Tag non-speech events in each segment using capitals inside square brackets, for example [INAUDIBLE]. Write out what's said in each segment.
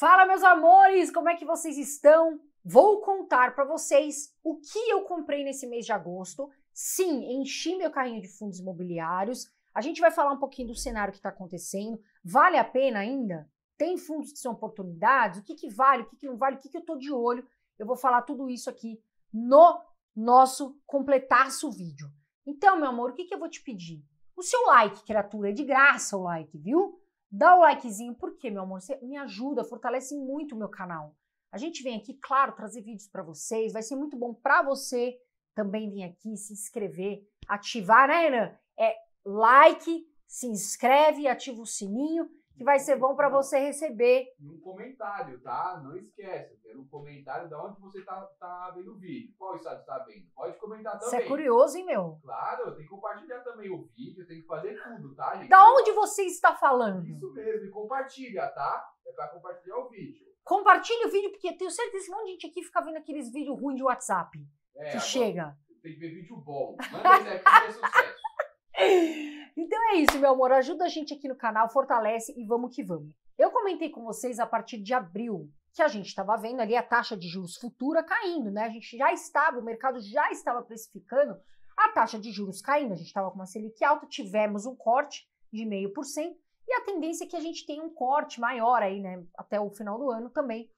Fala, meus amores, como é que vocês estão? Vou contar para vocês o que eu comprei nesse mês de agosto. Sim, enchi meu carrinho de fundos imobiliários. A gente vai falar um pouquinho do cenário que está acontecendo. Vale a pena ainda? Tem fundos que são oportunidades? O que, que vale? O que, que não vale? O que, que eu estou de olho? Eu vou falar tudo isso aqui no nosso completaço vídeo. Então, meu amor, o que, que eu vou te pedir? O seu like, criatura, é de graça o like, viu? Dá o likezinho, porque, meu amor, você me ajuda, fortalece muito o meu canal. A gente vem aqui, claro, trazer vídeos para vocês, vai ser muito bom para você também vir aqui, se inscrever, ativar, né, Renan? É like, se inscreve, ativa o sininho que vai ser bom para você receber. Um comentário, tá? Não esquece, eu quero um comentário de onde você tá, tá vendo o vídeo. Qual estado está vendo? Pode comentar também. Você é curioso, hein, meu? Claro, tem que compartilhar também o vídeo, tem que fazer tudo, tá, gente? Da onde você está falando? Isso mesmo, e compartilha, tá? É para compartilhar o vídeo. Compartilha o vídeo, porque tenho certeza que um monte de gente aqui fica vendo aqueles vídeos ruins de WhatsApp. É, que agora, chega. Tem que ver vídeo bom. Manda esse aqui, é sucesso. [LAUGHS] Então é isso, meu amor. Ajuda a gente aqui no canal, fortalece e vamos que vamos. Eu comentei com vocês a partir de abril que a gente estava vendo ali a taxa de juros futura caindo, né? A gente já estava, o mercado já estava precificando a taxa de juros caindo. A gente estava com uma Selic alta, tivemos um corte de meio por cento e a tendência é que a gente tenha um corte maior aí, né? Até o final do ano também.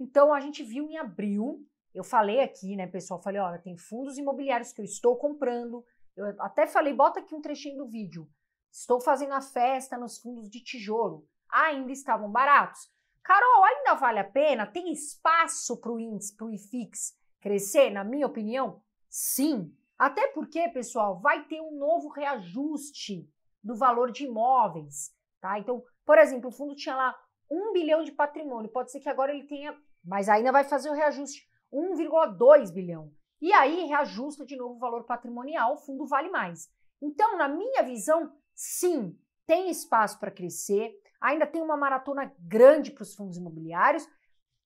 Então a gente viu em abril, eu falei aqui, né, pessoal? Falei, olha, tem fundos imobiliários que eu estou comprando, eu até falei, bota aqui um trechinho do vídeo. Estou fazendo a festa nos fundos de tijolo. Ainda estavam baratos. Carol, ainda vale a pena? Tem espaço para o índice, para o IFIX crescer? Na minha opinião, sim. Até porque, pessoal, vai ter um novo reajuste do valor de imóveis, tá? Então, por exemplo, o fundo tinha lá um bilhão de patrimônio, pode ser que agora ele tenha, mas ainda vai fazer o reajuste 1,2 bilhão. E aí reajusta de novo o valor patrimonial, o fundo vale mais. Então, na minha visão, sim, tem espaço para crescer, ainda tem uma maratona grande para os fundos imobiliários.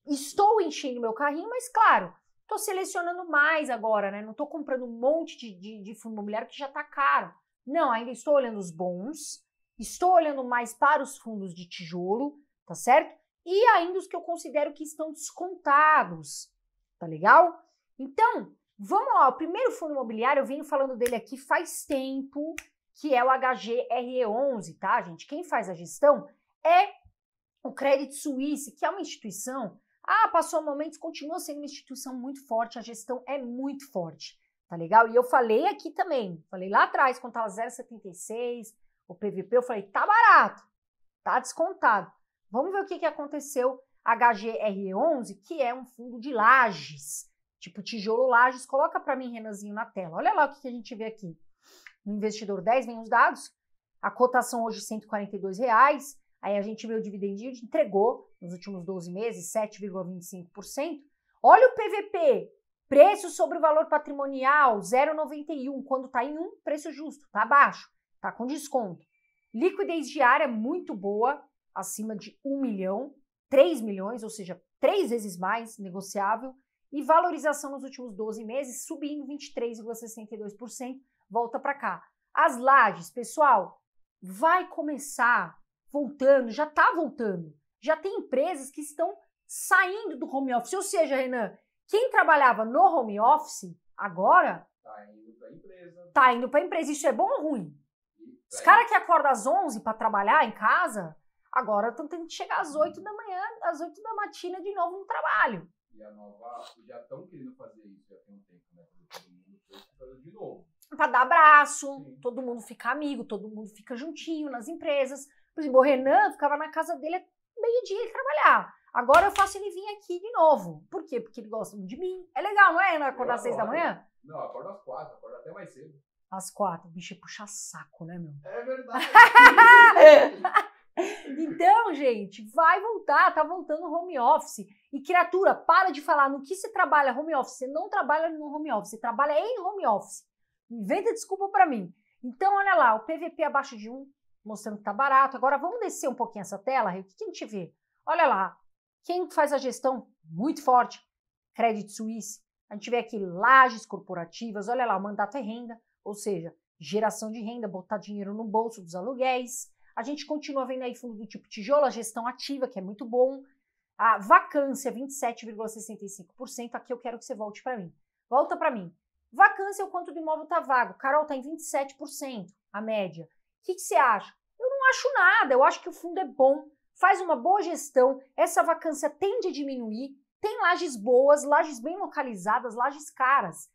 Estou enchendo meu carrinho, mas claro, estou selecionando mais agora, né? Não estou comprando um monte de, de, de fundo imobiliário que já está caro. Não, ainda estou olhando os bons, estou olhando mais para os fundos de tijolo, tá certo? E ainda os que eu considero que estão descontados, tá legal? Então, Vamos lá, o primeiro fundo imobiliário, eu venho falando dele aqui faz tempo, que é o HGRE11, tá, gente? Quem faz a gestão é o Credit Suisse, que é uma instituição. Ah, passou momentos, continua sendo uma instituição muito forte, a gestão é muito forte, tá legal? E eu falei aqui também, falei lá atrás, quando estava 0,76, o PVP, eu falei, tá barato, tá descontado. Vamos ver o que, que aconteceu. HGRE11, que é um fundo de lajes tipo tijolo lajes, coloca para mim, Renanzinho, na tela. Olha lá o que, que a gente vê aqui. No investidor 10 vem os dados, a cotação hoje R$ reais. aí a gente vê o dividendinho, entregou nos últimos 12 meses 7,25%. Olha o PVP, preço sobre o valor patrimonial, 0,91, quando está em um preço justo, está baixo, está com desconto. Liquidez diária muito boa, acima de 1 milhão, 3 milhões, ou seja, três vezes mais negociável e valorização nos últimos 12 meses subindo 23,62%, volta para cá. As lajes, pessoal, vai começar voltando, já está voltando. Já tem empresas que estão saindo do home office, ou seja, Renan, quem trabalhava no home office agora tá indo para empresa. Tá indo para empresa, isso é bom ou ruim? Os caras que acordam às 11 para trabalhar em casa, agora estão tendo que chegar às 8 da manhã, às 8 da matina de novo no trabalho e a nova já estão querendo fazer isso já tem um tempo, né? Todo mundo foi de novo. Para dar abraço, Sim. todo mundo fica amigo, todo mundo fica juntinho nas empresas. Por exemplo, o Renan ficava na casa dele meio-dia ele trabalhar. Agora eu faço ele vir aqui de novo. Por quê? Porque ele gosta de mim. É legal, não é? Não acordar às seis da manhã? Não, acorda às quatro, acorda até mais cedo. Às quatro. O bicho é puxa saco, né, meu? É verdade. É [LAUGHS] Então, gente, vai voltar, tá voltando o home office. E criatura, para de falar no que você trabalha home office. Você não trabalha no home office, você trabalha em home office. Inventa desculpa para mim. Então, olha lá, o PVP abaixo de 1, mostrando que tá barato. Agora vamos descer um pouquinho essa tela, o que, que a gente vê? Olha lá, quem faz a gestão muito forte, Credit Suisse. A gente vê aqui lajes corporativas, olha lá, o mandato é renda, ou seja, geração de renda, botar dinheiro no bolso dos aluguéis. A gente continua vendo aí fundo do tipo tijolo, a gestão ativa, que é muito bom. A vacância, 27,65%. Aqui eu quero que você volte para mim. Volta para mim. Vacância é o quanto do imóvel está vago. Carol, está em 27%, a média. O que, que você acha? Eu não acho nada. Eu acho que o fundo é bom, faz uma boa gestão. Essa vacância tende a diminuir. Tem lajes boas, lajes bem localizadas, lajes caras.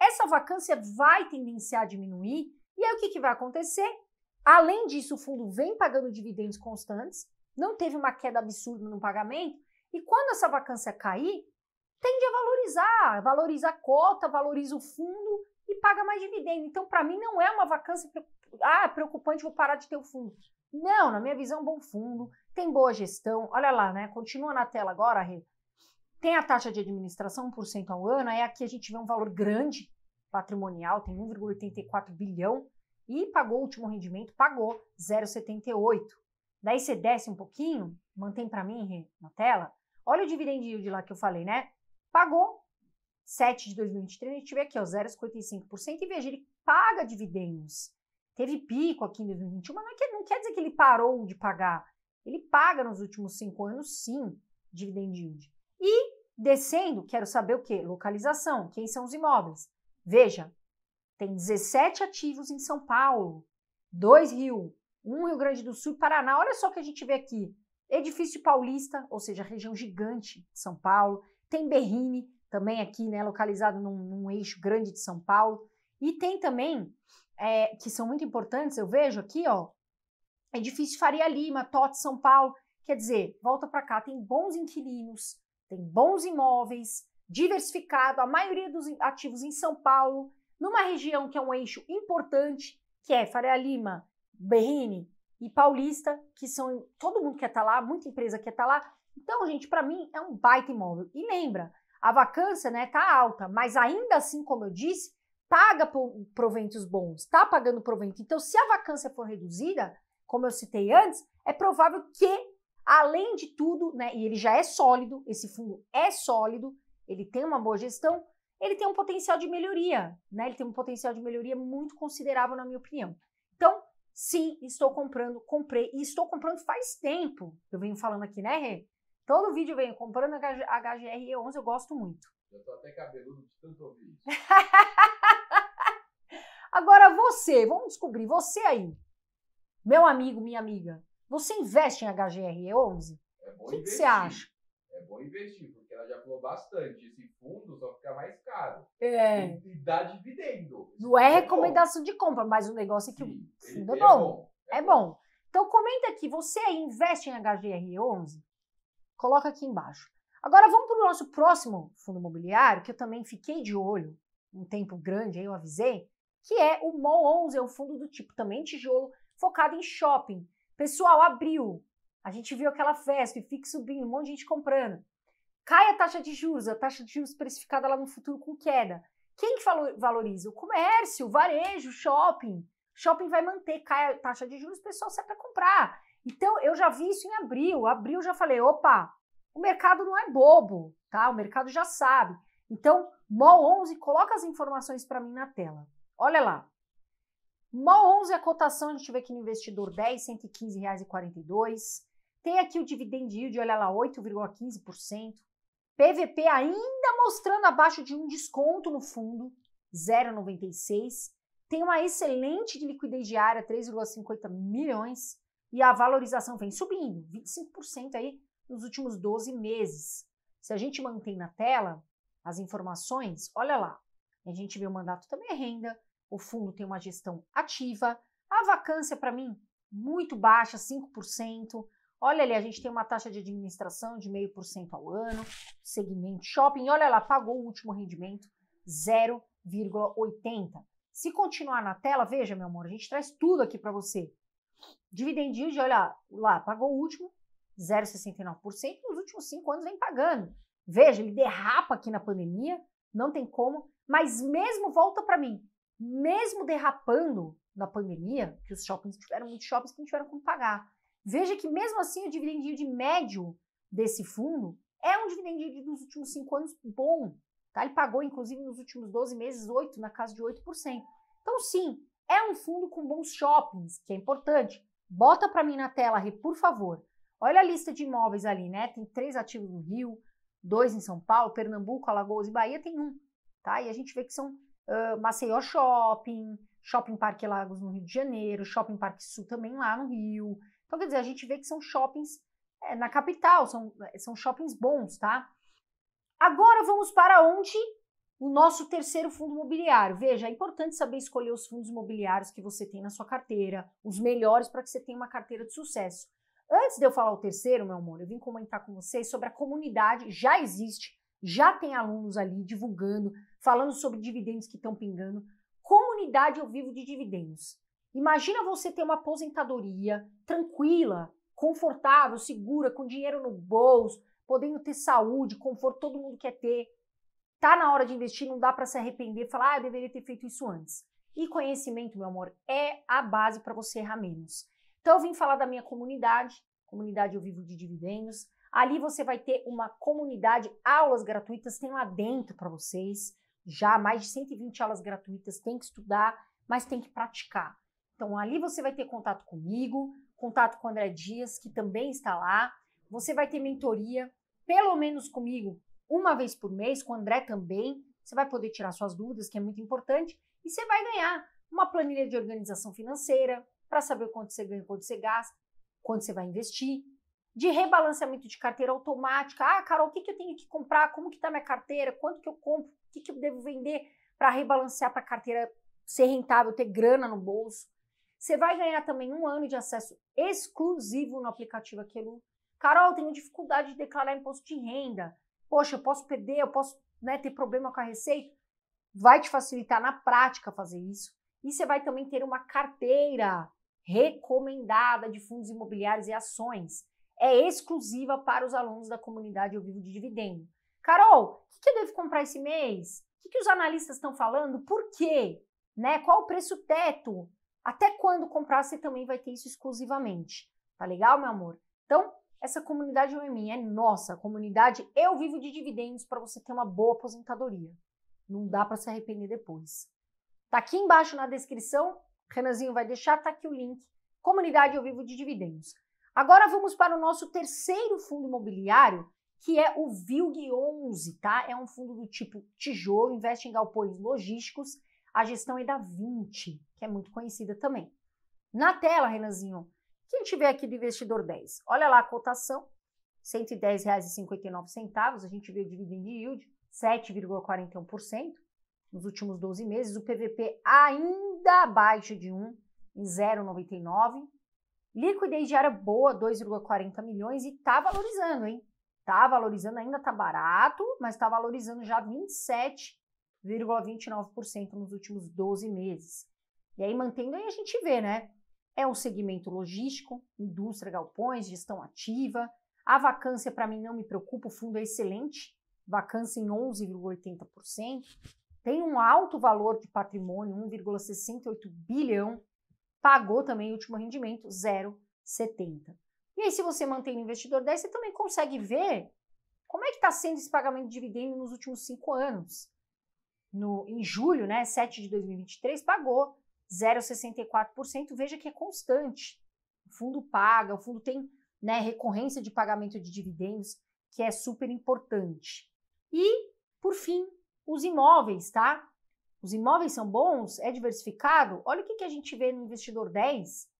Essa vacância vai tendenciar a diminuir. E aí o que, que vai acontecer? Além disso, o fundo vem pagando dividendos constantes, não teve uma queda absurda no pagamento, e quando essa vacância cair, tende a valorizar, valoriza a cota, valoriza o fundo e paga mais dividendo. Então, para mim, não é uma vacância ah, preocupante, vou parar de ter o fundo. Não, na minha visão, bom fundo, tem boa gestão. Olha lá, né? Continua na tela agora, Rê. Tem a taxa de administração 1% ao ano, aí aqui a gente vê um valor grande patrimonial, tem 1,84 bilhão e pagou o último rendimento, pagou 0,78. Daí você desce um pouquinho, mantém para mim na tela. Olha o dividend yield lá que eu falei, né? Pagou 7 de 2023, a gente vê aqui, ó, 0,55%, e veja, ele paga dividendos. Teve pico aqui em 2021, mas não, é que, não quer dizer que ele parou de pagar. Ele paga nos últimos cinco anos, sim, dividend yield. E descendo, quero saber o quê? Localização, quem são os imóveis. Veja, tem 17 ativos em São Paulo, dois Rio, um Rio Grande do Sul e Paraná. Olha só o que a gente vê aqui. Edifício Paulista, ou seja, região gigante de São Paulo. Tem Berrine, também aqui, né, localizado num, num eixo grande de São Paulo. E tem também, é, que são muito importantes, eu vejo aqui, ó, Edifício Faria Lima, Tote São Paulo. Quer dizer, volta para cá, tem bons inquilinos, tem bons imóveis, diversificado, a maioria dos ativos em São Paulo, numa região que é um eixo importante, que é Faria Lima, Berrini e Paulista, que são todo mundo quer estar tá lá, muita empresa quer estar tá lá. Então, gente, para mim é um baita imóvel. E lembra, a vacância, né, tá alta, mas ainda assim, como eu disse, paga proventos bons, está pagando provento. Então, se a vacância for reduzida, como eu citei antes, é provável que além de tudo, né, e ele já é sólido, esse fundo é sólido, ele tem uma boa gestão, ele tem um potencial de melhoria, né? Ele tem um potencial de melhoria muito considerável, na minha opinião. Então, sim, estou comprando, comprei, e estou comprando faz tempo. Eu venho falando aqui, né, Rê? Todo vídeo eu venho comprando HGR11, eu gosto muito. Eu tô até cabeludo de tanto ouvir isso. [LAUGHS] Agora você, vamos descobrir, você aí, meu amigo, minha amiga, você investe em HGR11? É o que, que, você acha? É bom investir, ela já pulou bastante. Esse assim, fundo só fica mais caro. É. E, e dá dividendo. Não é, é recomendação bom. de compra, mas o negócio é que Sim, o fundo é bom. É bom. É, é bom. Então comenta aqui, você aí investe em HGR11? Coloca aqui embaixo. Agora vamos para o nosso próximo fundo imobiliário, que eu também fiquei de olho um tempo grande, aí eu avisei, que é o MOL 11, é um fundo do tipo também tijolo, focado em shopping. Pessoal, abriu. A gente viu aquela festa e fica subindo, um monte de gente comprando. Cai a taxa de juros, a taxa de juros precificada lá no futuro com queda. Quem que valoriza? O comércio, o varejo, o shopping. Shopping vai manter, cai a taxa de juros, o pessoal sai para comprar. Então, eu já vi isso em abril. Abril já falei, opa, o mercado não é bobo, tá? O mercado já sabe. Então, MOL 11, coloca as informações para mim na tela. Olha lá. MOL 11, é a cotação, a gente vê aqui no investidor 10, R$ Tem aqui o dividend yield, olha lá, 8,15%. PVP ainda mostrando abaixo de um desconto no fundo, 0,96. Tem uma excelente liquidez diária, 3,50 milhões. E a valorização vem subindo, 25% aí nos últimos 12 meses. Se a gente mantém na tela as informações, olha lá. A gente vê o mandato também é renda, o fundo tem uma gestão ativa, a vacância, para mim, muito baixa, 5%. Olha ali, a gente tem uma taxa de administração de 0,5% ao ano, segmento shopping, olha lá, pagou o último rendimento 0,80. Se continuar na tela, veja, meu amor, a gente traz tudo aqui para você. Dividend yield, olha lá, pagou o último 0,69%, nos últimos cinco anos vem pagando. Veja, ele derrapa aqui na pandemia, não tem como, mas mesmo volta para mim, mesmo derrapando na pandemia, que os shoppings tiveram muitos shoppings que não tiveram como pagar Veja que mesmo assim o dividend de médio desse fundo é um dividend dos últimos cinco anos bom. Tá? Ele pagou, inclusive, nos últimos 12 meses, 8, na casa de 8%. Então, sim, é um fundo com bons shoppings, que é importante. Bota para mim na tela, Rê, por favor. Olha a lista de imóveis ali, né? Tem três ativos no Rio, dois em São Paulo, Pernambuco, Alagoas e Bahia tem um, tá? E a gente vê que são uh, Maceió Shopping, Shopping Parque Lagos no Rio de Janeiro, Shopping Parque Sul também lá no Rio, então, quer dizer, a gente vê que são shoppings é, na capital, são, são shoppings bons, tá? Agora vamos para onde? O nosso terceiro fundo imobiliário. Veja, é importante saber escolher os fundos imobiliários que você tem na sua carteira, os melhores para que você tenha uma carteira de sucesso. Antes de eu falar o terceiro, meu amor, eu vim comentar com vocês sobre a comunidade, já existe, já tem alunos ali divulgando, falando sobre dividendos que estão pingando. Comunidade ao vivo de dividendos. Imagina você ter uma aposentadoria tranquila, confortável, segura, com dinheiro no bolso, podendo ter saúde, conforto, todo mundo quer ter. Tá na hora de investir, não dá para se arrepender, falar, ah, eu deveria ter feito isso antes. E conhecimento, meu amor, é a base para você errar menos. Então eu vim falar da minha comunidade, comunidade Eu Vivo de Dividendos. Ali você vai ter uma comunidade, aulas gratuitas, tem lá dentro para vocês, já mais de 120 aulas gratuitas, tem que estudar, mas tem que praticar. Então ali você vai ter contato comigo, contato com o André Dias, que também está lá. Você vai ter mentoria, pelo menos comigo, uma vez por mês, com o André também. Você vai poder tirar suas dúvidas, que é muito importante, e você vai ganhar uma planilha de organização financeira para saber quanto você ganha, quanto você gasta, quanto você vai investir, de rebalanceamento de carteira automática. Ah, Carol, o que, que eu tenho que comprar? Como que está minha carteira? Quanto que eu compro? O que, que eu devo vender para rebalancear para a carteira ser rentável, ter grana no bolso? Você vai ganhar também um ano de acesso exclusivo no aplicativo Aquelu. Carol, tenho dificuldade de declarar imposto de renda. Poxa, eu posso perder, eu posso né, ter problema com a receita. Vai te facilitar na prática fazer isso. E você vai também ter uma carteira recomendada de fundos imobiliários e ações. É exclusiva para os alunos da comunidade Eu Vivo de Dividendo. Carol, o que, eu devo comprar esse mês? O que, que os analistas estão falando? Por quê? Né? Qual o preço teto? Até quando comprar, você também vai ter isso exclusivamente. Tá legal, meu amor? Então, essa comunidade não é minha, é nossa. A comunidade Eu Vivo de Dividendos para você ter uma boa aposentadoria. Não dá para se arrepender depois. Tá aqui embaixo na descrição, Renanzinho vai deixar, tá aqui o link. Comunidade Eu Vivo de Dividendos. Agora vamos para o nosso terceiro fundo imobiliário, que é o VILG 11, tá? É um fundo do tipo tijolo, investe em galpões logísticos. A gestão é da 20 que é muito conhecida também. Na tela, Renanzinho, quem tiver aqui do investidor 10, olha lá a cotação, R$ 110,59, a gente vê o dividend yield, 7,41% nos últimos 12 meses, o PVP ainda abaixo de 1, em 0,99. Liquidez diária boa, 2,40 milhões e está valorizando, hein? Está valorizando, ainda está barato, mas está valorizando já 27,29% nos últimos 12 meses. E aí, mantendo aí, a gente vê, né? É um segmento logístico, indústria, galpões, gestão ativa. A vacância, para mim, não me preocupa, o fundo é excelente, vacância em 11,80%. Tem um alto valor de patrimônio, 1,68 bilhão. Pagou também o último rendimento, 0,70. E aí, se você mantém o investidor 10, você também consegue ver como é que está sendo esse pagamento de dividendo nos últimos cinco anos. No, em julho, né, 7 de 2023, pagou 0,64%. Veja que é constante. O fundo paga, o fundo tem né, recorrência de pagamento de dividendos, que é super importante. E, por fim, os imóveis, tá? Os imóveis são bons? É diversificado? Olha o que, que a gente vê no investidor 10.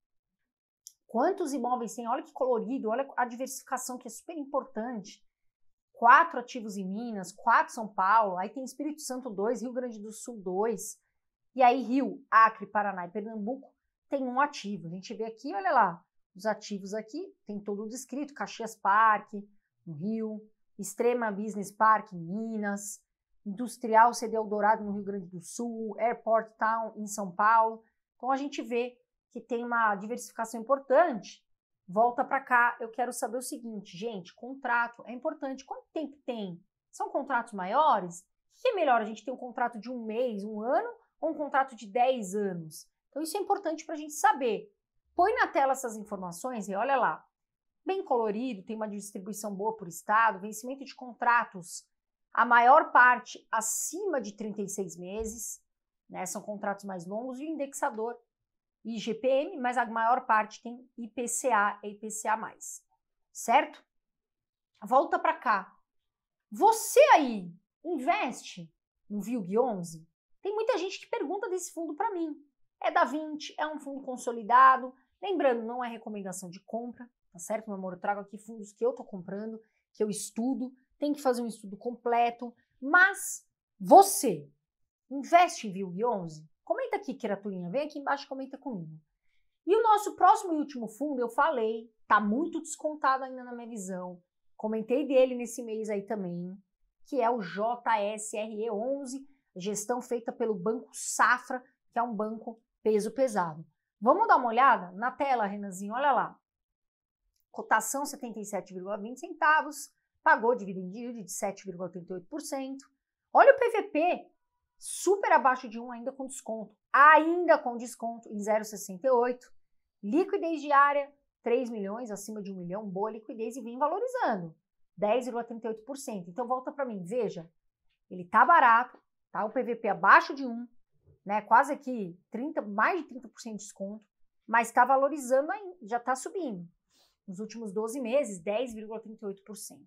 Quantos imóveis tem? Olha que colorido, olha a diversificação que é super importante. Quatro ativos em Minas, quatro São Paulo, aí tem Espírito Santo 2, Rio Grande do Sul 2, e aí, Rio, Acre, Paraná e Pernambuco tem um ativo. A gente vê aqui, olha lá, os ativos aqui, tem todo descrito: Caxias Park, no Rio, Extrema Business Park, em Minas, Industrial CD Eldorado, no Rio Grande do Sul, Airport Town, em São Paulo. Então a gente vê que tem uma diversificação importante. Volta para cá, eu quero saber o seguinte, gente: contrato é importante. Quanto tempo tem? São contratos maiores? O que é melhor? A gente ter um contrato de um mês, um ano? ou um contrato de 10 anos. Então, isso é importante para a gente saber. Põe na tela essas informações e olha lá. Bem colorido, tem uma distribuição boa por estado, vencimento de contratos, a maior parte acima de 36 meses, né, são contratos mais longos, e o indexador IGPM, mas a maior parte tem IPCA e IPCA. Certo? Volta para cá. Você aí investe no VILG 11? Tem muita gente que pergunta desse fundo para mim. É da 20, é um fundo consolidado. Lembrando, não é recomendação de compra, tá certo, meu amor? Eu trago aqui fundos que eu tô comprando, que eu estudo, tem que fazer um estudo completo. Mas você investe em VILG 11? Comenta aqui, criaturinha, vem aqui embaixo e comenta comigo. E o nosso próximo e último fundo, eu falei, tá muito descontado ainda na minha visão. Comentei dele nesse mês aí também, que é o JSRE11, gestão feita pelo Banco Safra, que é um banco peso pesado. Vamos dar uma olhada na tela, Renanzinho, olha lá. Cotação 77,20 centavos, pagou dividend yield de 7,38%. Olha o PVP, super abaixo de 1 ainda com desconto, ainda com desconto em 0,68. Liquidez diária 3 milhões, acima de 1 milhão, boa liquidez e vem valorizando, 10,38%. Então volta para mim, veja, ele tá barato, tá? O PVP abaixo de 1, né? Quase aqui 30, mais de 30% de desconto, mas está valorizando ainda, já está subindo. Nos últimos 12 meses, 10,38%.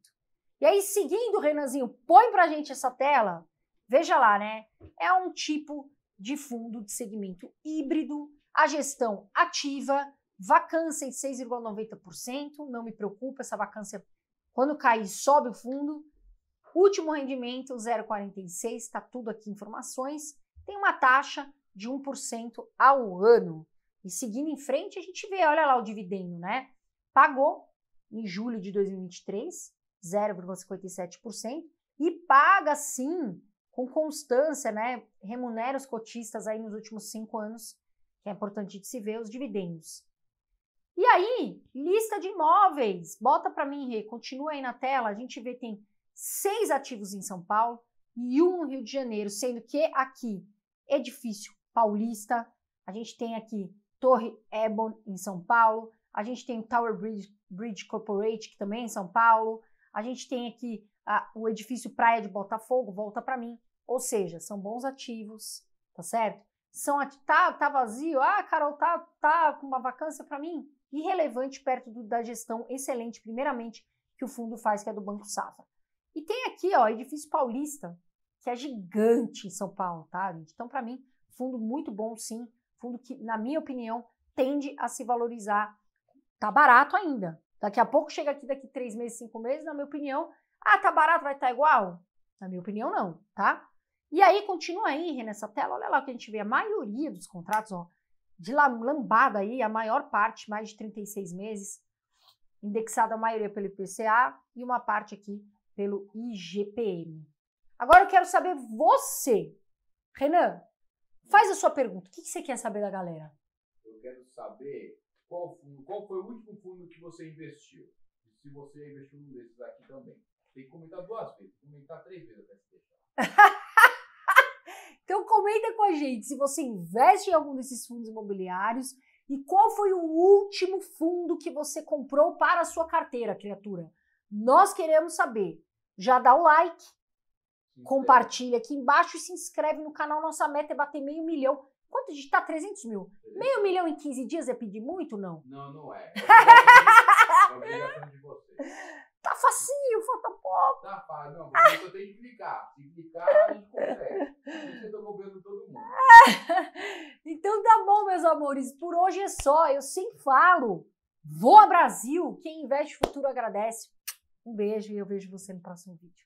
E aí, seguindo, Renanzinho, põe pra gente essa tela. Veja lá, né? É um tipo de fundo de segmento híbrido, a gestão ativa, vacância em 6,90%. Não me preocupa, essa vacância, quando cair, sobe o fundo. Último rendimento 0,46, está tudo aqui informações. Tem uma taxa de 1% ao ano. E seguindo em frente, a gente vê, olha lá o dividendo, né? Pagou em julho de 2023, 0,57%, e paga sim com constância, né? Remunera os cotistas aí nos últimos cinco anos, que é importante de se ver os dividendos. E aí, lista de imóveis. Bota para mim, Rê, continua aí na tela. A gente vê tem seis ativos em São Paulo e um no Rio de Janeiro, sendo que aqui, edifício paulista, a gente tem aqui Torre Ebon em São Paulo, a gente tem o Tower Bridge, Bridge Corporate, que também é em São Paulo, a gente tem aqui a, o edifício Praia de Botafogo, volta para mim, ou seja, são bons ativos, tá certo? São tá, tá vazio, ah, Carol, tá, tá com uma vacância para mim? Irrelevante perto do, da gestão excelente, primeiramente, que o fundo faz, que é do Banco Safra. E tem aqui, ó, Edifício Paulista, que é gigante em São Paulo, tá, gente? Então, para mim, fundo muito bom, sim. Fundo que, na minha opinião, tende a se valorizar. Tá barato ainda. Daqui a pouco chega aqui, daqui três meses, cinco meses, na minha opinião. Ah, tá barato, vai estar tá igual? Na minha opinião, não, tá? E aí, continua aí, nessa tela, olha lá o que a gente vê. A maioria dos contratos, ó, de lambada aí, a maior parte, mais de 36 meses, indexada a maioria pelo IPCA e uma parte aqui pelo IGPM. Agora eu quero saber você, Renan, faz a sua pergunta. O que você quer saber da galera? Eu quero saber qual, qual foi o último fundo que você investiu. E se você investiu num desses aqui também. Tem que comentar duas vezes, comentar três vezes até se deixar. [LAUGHS] então comenta com a gente se você investe em algum desses fundos imobiliários e qual foi o último fundo que você comprou para a sua carteira, criatura. Nós queremos saber. Já dá o like, compartilha aqui embaixo e se inscreve no canal. Nossa meta é bater meio milhão. Quanto de tá? 300 mil? Meio milhão em 15 dias é pedir muito, não? Não, não é. [LAUGHS] é de Tá facinho, falta pouco. Tá fácil, não, Você eu tenho que clicar. Se clicar, a gente consegue. Você tá movendo todo mundo. [LAUGHS] então tá bom, meus amores. Por hoje é só. Eu sempre falo. Vou a Brasil! Quem investe futuro agradece. Um beijo e eu vejo você no próximo vídeo.